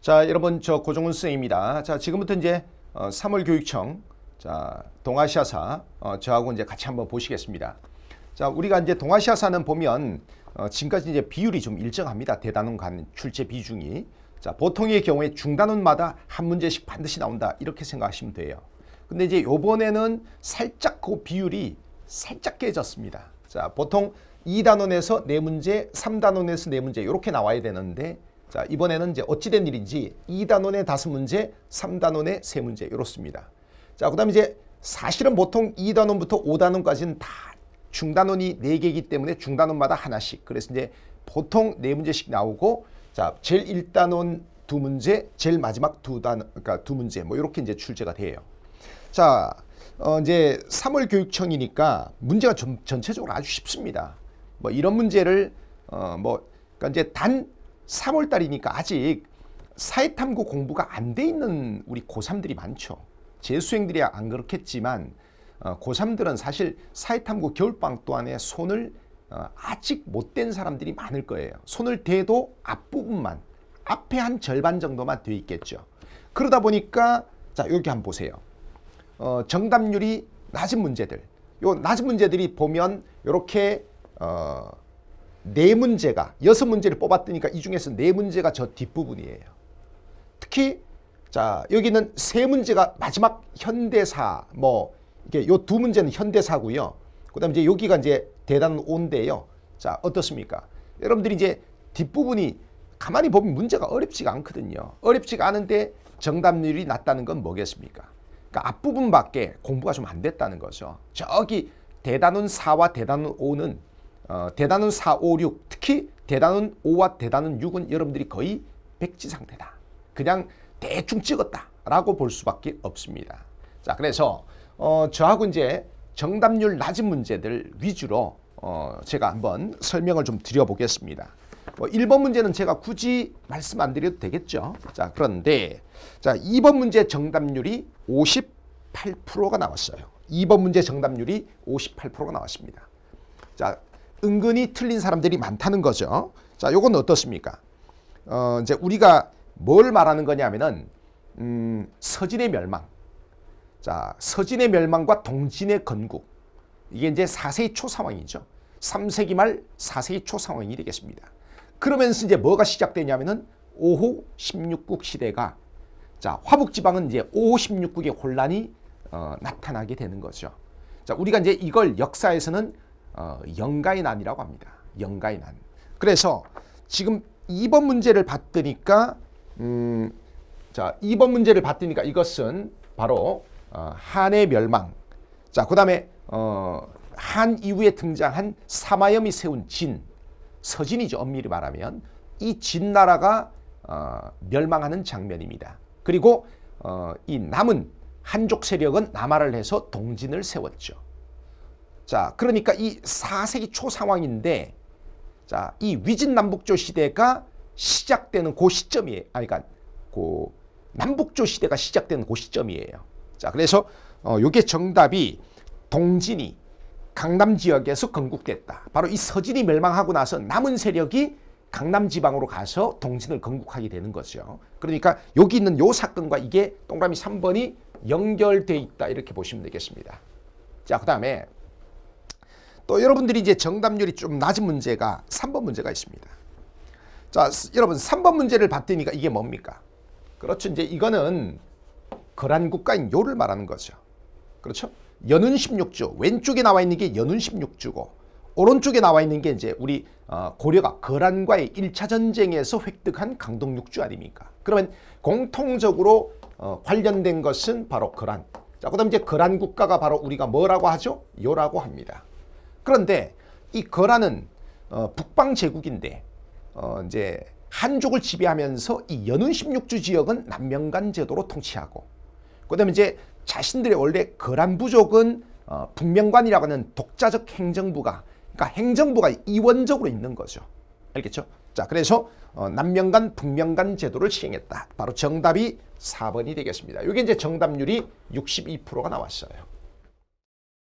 자 여러분 저 고종훈 선생입니다자 지금부터 이제 어, 3월 교육청 자 동아시아사 어, 저하고 이제 같이 한번 보시겠습니다. 자 우리가 이제 동아시아사는 보면 어, 지금까지 이제 비율이 좀 일정합니다. 대단원 간 출제 비중이 자 보통의 경우에 중단원마다 한 문제씩 반드시 나온다 이렇게 생각하시면 돼요. 근데 이제 요번에는 살짝 그 비율이 살짝 깨졌습니다. 자 보통 2단원에서 4문제, 3단원에서 4문제 이렇게 나와야 되는데 자 이번에는 이제 어찌된 일인지 2단원의 다섯 문제, 3단원의 세 문제 이렇습니다. 자 그다음 이제 사실은 보통 2단원부터 5단원까지는 다 중단원이 4개이기 때문에 중단원마다 하나씩 그래서 이제 보통 4문제씩 나오고 자 제일 1단원 두 문제, 제일 마지막 두 단, 그러니까 두 문제 뭐 이렇게 이제 출제가 돼요. 자, 어 이제 3월 교육청이니까 문제가 좀 전체적으로 아주 쉽습니다. 뭐 이런 문제를 어 뭐 그러니까 이제 단 3월달이니까 아직 사회탐구 공부가 안 돼 있는 우리 고3들이 많죠. 재수생들이야 안 그렇겠지만 어, 고3들은 사실 사회탐구 겨울방 또한에 손을 어, 아직 못된 사람들이 많을 거예요. 손을 대도 앞부분만 앞에 한 절반 정도만 돼 있겠죠. 그러다 보니까 자 여기 한번 보세요. 어, 정답률이 낮은 문제들 요 낮은 문제들이 보면 이렇게 어, 네 문제가 여섯 문제를 뽑았으니까 이 중에서 네 문제가 저 뒷부분이에요. 특히 자 여기는 세 문제가 마지막 현대사 뭐 이게 요 두 문제는 현대사고요. 그다음 이제 여기가 이제 대단 온데요. 자 어떻습니까? 여러분들이 이제 뒷부분이 가만히 보면 문제가 어렵지가 않거든요. 어렵지가 않은데 정답률이 낮다는 건 뭐겠습니까? 그러니까 앞부분밖에 공부가 좀 안 됐다는 거죠. 저기 대단원 4와 대단원 5는 어, 대단원 4, 5, 6 특히 대단원 5와 대단원 6은 여러분들이 거의 백지 상태다. 그냥 대충 찍었다라고 볼 수밖에 없습니다. 자 그래서 어, 저하고 이제 정답률 낮은 문제들 위주로 어, 제가 한번 설명을 좀 드려보겠습니다. 뭐 1번 문제는 제가 굳이 말씀 안 드려도 되겠죠. 자 그런데 자 2번 문제 정답률이 58%가 나왔어요. 2번 문제 정답률이 58%가 나왔습니다. 자 은근히 틀린 사람들이 많다는 거죠. 자, 요건 어떻습니까? 어, 이제 우리가 뭘 말하는 거냐면은 음, 서진의 멸망. 자, 서진의 멸망과 동진의 건국. 이게 이제 4세기 초 상황이죠. 3세기 말 4세기 초 상황이 되겠습니다. 그러면서 이제 뭐가 시작되냐면은 5호 16국 시대가 자, 화북 지방은 이제 5호 16국의 혼란이 어, 나타나게 되는 거죠. 자, 우리가 이제 이걸 역사에서는 어, 영가의 난이라고 합니다. 영가의 난. 그래서 지금 2번 문제를 봤더니까 음, 자 2번 문제를 봤더니까 이것은 바로 어, 한의 멸망. 자 그다음에 어, 한 이후에 등장한 사마염이 세운 진 서진이죠 엄밀히 말하면 이 진 나라가 어, 멸망하는 장면입니다. 그리고 어, 이 남은 한족 세력은 남하를 해서 동진을 세웠죠. 자, 그러니까 이 4세기 초 상황인데 자, 이 위진남북조 시대가 시작되는 그 시점이에요. 아 그러니까 그 남북조 시대가 시작되는 그 시점이에요. 자, 그래서 어 요게 정답이 동진이 강남 지역에서 건국됐다. 바로 이 서진이 멸망하고 나서 남은 세력이 강남 지방으로 가서 동진을 건국하게 되는 거죠. 그러니까 여기 있는 요 사건과 이게 동그라미 3번이 연결돼 있다. 이렇게 보시면 되겠습니다. 자, 그다음에 또 여러분들이 이제 정답률이 좀 낮은 문제가 3번 문제가 있습니다. 자, 여러분 3번 문제를 봤더니 이게 뭡니까? 그렇죠. 이제 이거는 거란 국가인 요를 말하는 거죠. 그렇죠? 연운 16주 왼쪽에 나와 있는 게 연운 16주고 오른쪽에 나와 있는 게 이제 우리 어, 고려가 거란과의 1차 전쟁에서 획득한 강동 6주 아닙니까? 그러면 공통적으로 어, 관련된 것은 바로 거란. 자, 그다음 이제 거란 국가가 바로 우리가 뭐라고 하죠? 요라고 합니다. 그런데 이 거라는 어, 북방 제국인데 어, 이제 한족을 지배하면서 이 연운 16주 지역은 남명간 제도로 통치하고 그다음에 이제 자신들의 원래 거란 부족은 어, 북명관이라고 하는 독자적 행정부가 그러니까 행정부가 이원적으로 있는 거죠. 알겠죠? 자, 그래서 어, 남명간 북명간 제도를 시행했다. 바로 정답이 4번이 되겠습니다. 이게 이제 정답률이 62%가 나왔어요.